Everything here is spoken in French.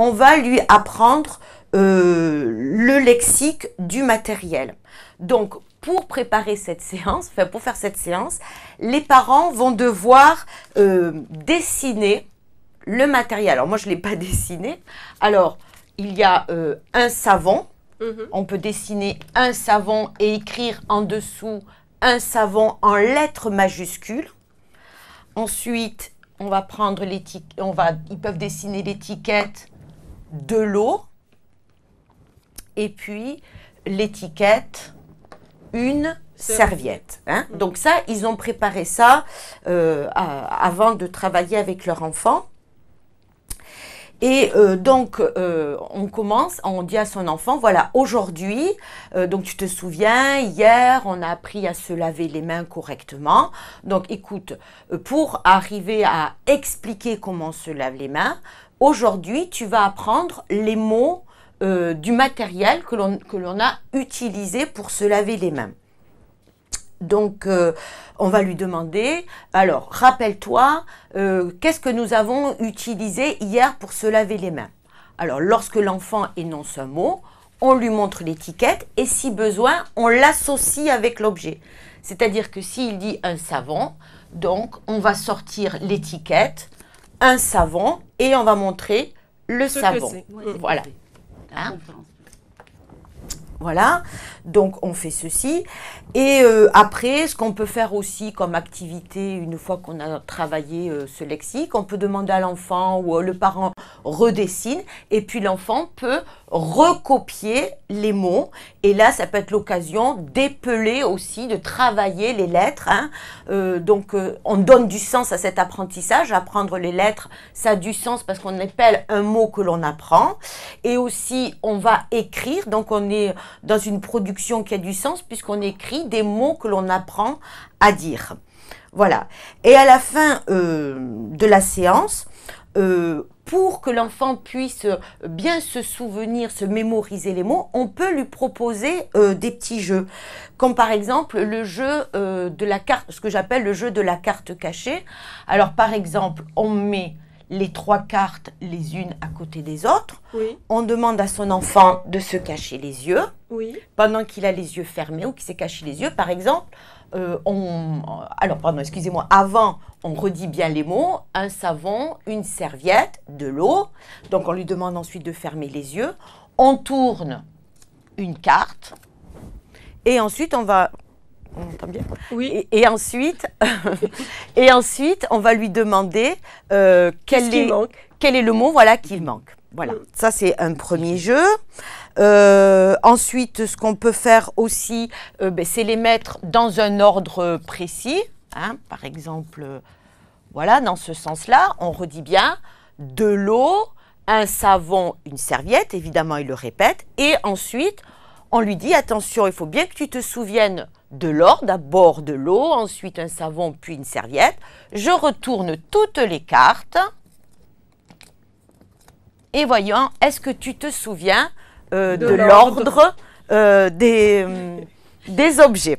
on va lui apprendre euh, le lexique du matériel. Donc, pour préparer cette séance, enfin pour faire cette séance, les parents vont devoir euh, dessiner le matériel. Alors moi je ne l'ai pas dessiné. Alors il y a euh, un savon. Mhm. On peut dessiner un savon et écrire en dessous un savon en lettres majuscules. Ensuite, on va prendre l'étiquette, ils peuvent dessiner l'étiquette de l'eau et puis l'étiquette une serviette. Hein. Mm. Donc ça, ils ont préparé ça euh, avant de travailler avec leur enfant. Et euh, donc, euh, on commence, on dit à son enfant, voilà, aujourd'hui, donc tu te souviens, hier, on a appris à se laver les mains correctement. Donc, écoute, pour arriver à expliquer comment se lave les mains, Aujourd'hui, tu vas apprendre les mots euh, du matériel que l'on a utilisé pour se laver les mains. Donc, euh, on va lui demander, alors, rappelle-toi, euh, qu'est-ce que nous avons utilisé hier pour se laver les mains Alors, lorsque l'enfant énonce un mot, on lui montre l'étiquette et si besoin, on l'associe avec l'objet. C'est-à-dire que s'il dit un savon, donc on va sortir l'étiquette un savon et on va montrer le savon. Voilà. Hein voilà. Donc on fait ceci. Et euh, après, ce qu'on peut faire aussi comme activité, une fois qu'on a travaillé euh, ce lexique, on peut demander à l'enfant ou euh, le parent redessine, et puis l'enfant peut recopier les mots. Et là, ça peut être l'occasion d'épeler aussi, de travailler les lettres. Hein. donc on donne du sens à cet apprentissage. Apprendre les lettres, ça a du sens parce qu'on épelle un mot que l'on apprend. Et aussi, on va écrire. Donc on est dans une production qui a du sens puisqu'on écrit des mots que l'on apprend à dire. Voilà. Et à la fin euh, de la séance, euh, pour que l'enfant puisse bien se souvenir, se mémoriser les mots, on peut lui proposer euh, des petits jeux, comme par exemple le jeu de la carte, ce que j'appelle le jeu de la carte cachée. Alors par exemple, on met les trois cartes les unes à côté des autres. On demande à son enfant de se cacher les yeux oui. pendant qu'il a les yeux fermés ou qu'il s'est caché les yeux, par exemple. Euh, on, euh, alors, pardon, excusez-moi, avant, on redit bien les mots, un savon, une serviette, de l'eau. Donc, on lui demande ensuite de fermer les yeux. On tourne une carte. Et ensuite, on va oui. Et, ensuite, et ensuite, on va lui demander euh, quel, est, quel est le mot voilà, qu'il manque. Voilà, mm. ça c'est un premier jeu. Euh, ensuite, ce qu'on peut faire aussi, euh, ben, c'est les mettre dans un ordre précis. Hein. par exemple, voilà, dans ce sens-là, on redit bien de l'eau, un savon, une serviette, évidemment, il le répète. Et ensuite, on lui dit, attention, il faut bien que tu te souviennes de l'or, d'abord de l'eau, ensuite un savon, puis une serviette. Je retourne toutes les cartes. Et voyons, est-ce que tu te souviens euh, de, l'ordre euh, des, euh, des objets